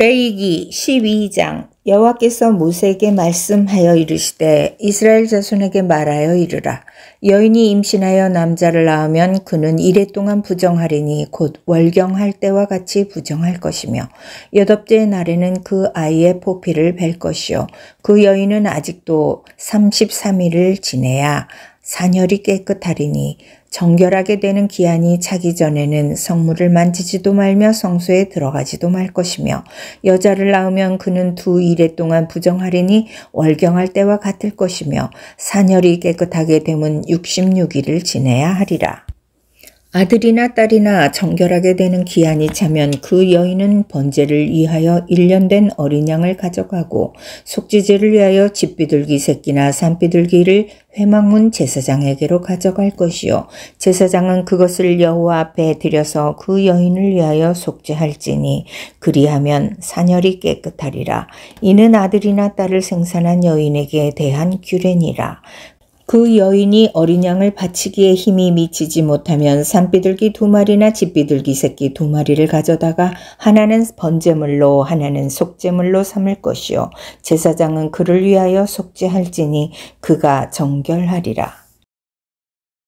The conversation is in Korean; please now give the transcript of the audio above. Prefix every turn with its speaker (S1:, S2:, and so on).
S1: 레이기 12장 여호와께서 모세에게 말씀하여 이르시되 이스라엘 자손에게 말하여 이르라 여인이 임신하여 남자를 낳으면 그는 이래 동안 부정하리니 곧 월경할 때와 같이 부정할 것이며 여덟째 날에는 그 아이의 포피를 벨 것이요 그 여인은 아직도 33일을 지내야 산혈이 깨끗하리니 정결하게 되는 기한이 차기 전에는 성물을 만지지도 말며 성소에 들어가지도 말 것이며 여자를 낳으면 그는 두 일에 동안 부정하리니 월경할 때와 같을 것이며 산혈이 깨끗하게 되면 66일을 지내야 하리라. 아들이나 딸이나 정결하게 되는 기한이 차면 그 여인은 번제를 위하여 1년 된 어린 양을 가져가고 속지제를 위하여 집비둘기 새끼나 산비둘기를 회망문 제사장에게로 가져갈 것이요 제사장은 그것을 여호와 앞에 들여서 그 여인을 위하여 속죄할지니 그리하면 사녀리 깨끗하리라 이는 아들이나 딸을 생산한 여인에게 대한 규례니라 그 여인이 어린 양을 바치기에 힘이 미치지 못하면 산비둘기 두 마리나 집비둘기 새끼 두 마리를 가져다가 하나는 번제물로 하나는 속제물로 삼을 것이요 제사장은 그를 위하여 속죄할지니 그가 정결하리라.